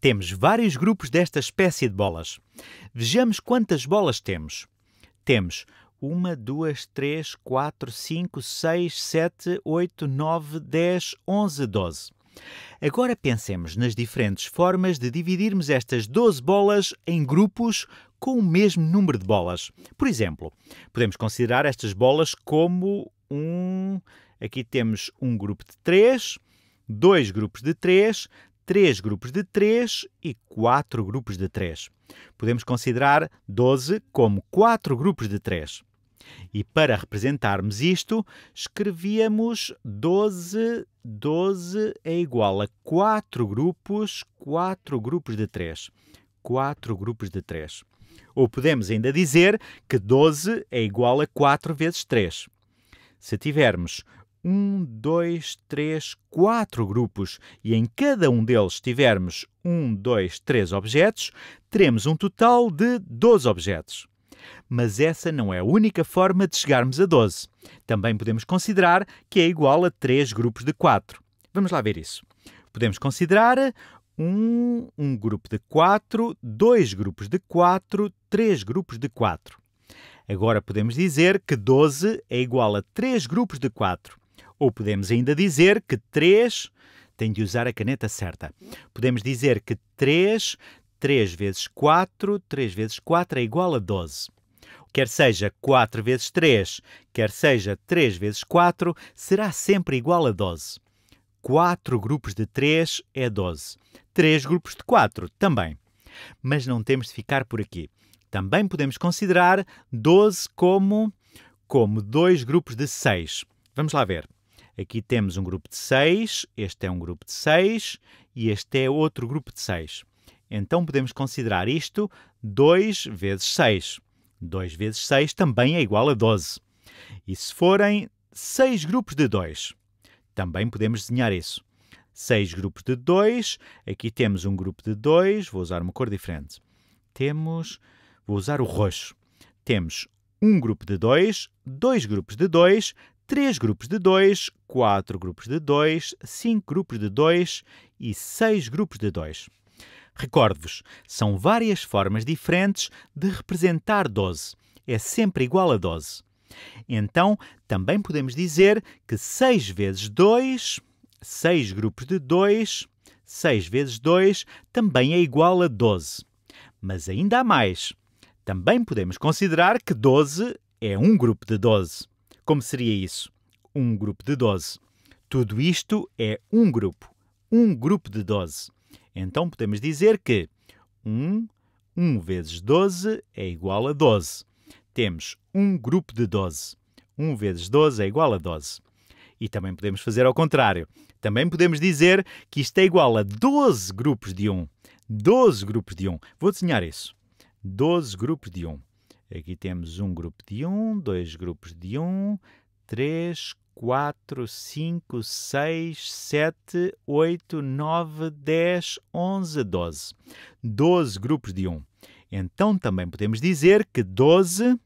Temos vários grupos desta espécie de bolas. Vejamos quantas bolas temos. Temos 1, 2, 3, 4, 5, 6, 7, 8, 9, 10, 11, 12. Agora pensemos nas diferentes formas de dividirmos estas 12 bolas em grupos com o mesmo número de bolas. Por exemplo, podemos considerar estas bolas como um. Aqui temos um grupo de 3, dois grupos de 3, 3 grupos de 3 e 4 grupos de 3. Podemos considerar 12 como 4 grupos de 3. E para representarmos isto, escrevíamos 12, 12 é igual a 4 grupos, 4 grupos de 3. 4 grupos de 3. Ou podemos ainda dizer que 12 é igual a 4 vezes 3. Se tivermos um, dois, três, quatro grupos e em cada um deles tivermos um, dois, três objetos, teremos um total de 12 objetos. Mas essa não é a única forma de chegarmos a 12. Também podemos considerar que é igual a 3 grupos de 4. Vamos lá ver isso. Podemos considerar um, um grupo de 4, dois grupos de 4, três grupos de 4. Agora podemos dizer que 12 é igual a 3 grupos de 4. Ou podemos ainda dizer que 3 tem de usar a caneta certa. Podemos dizer que 3, 3 vezes 4, 3 vezes 4 é igual a 12. Quer seja 4 vezes 3, quer seja 3 vezes 4, será sempre igual a 12. 4 grupos de 3 é 12. 3 grupos de 4 também. Mas não temos de ficar por aqui. Também podemos considerar 12 como, como 2 grupos de 6. Vamos lá ver. Aqui temos um grupo de 6, este é um grupo de 6 e este é outro grupo de 6. Então podemos considerar isto 2 vezes 6. 2 vezes 6 também é igual a 12. E se forem 6 grupos de 2, também podemos desenhar isso. 6 grupos de 2, aqui temos um grupo de 2, vou usar uma cor diferente. Temos, vou usar o roxo. Temos um grupo de 2, dois, dois grupos de 2, 3 grupos de 2, 4 grupos de 2, 5 grupos de 2 e 6 grupos de 2. Recordo-vos, são várias formas diferentes de representar 12. É sempre igual a 12. Então, também podemos dizer que 6 vezes 2, 6 grupos de 2, 6 vezes 2 também é igual a 12. Mas ainda há mais. Também podemos considerar que 12 é um grupo de 12. Como seria isso? Um grupo de 12. Tudo isto é um grupo. Um grupo de 12. Então podemos dizer que 1, 1 vezes 12 é igual a 12. Temos um grupo de 12. 1 vezes 12 é igual a 12. E também podemos fazer ao contrário. Também podemos dizer que isto é igual a 12 grupos de 1. 12 grupos de 1. Vou desenhar isso. 12 grupos de 1. Aqui temos um grupo de 1, um, dois grupos de 1, um, 3, 4, 5, 6, 7, 8, 9, 10, 11, 12. 12 grupos de 1. Um. Então também podemos dizer que 12,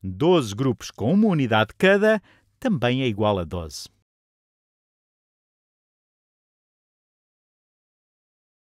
12 grupos com uma unidade cada, também é igual a 12.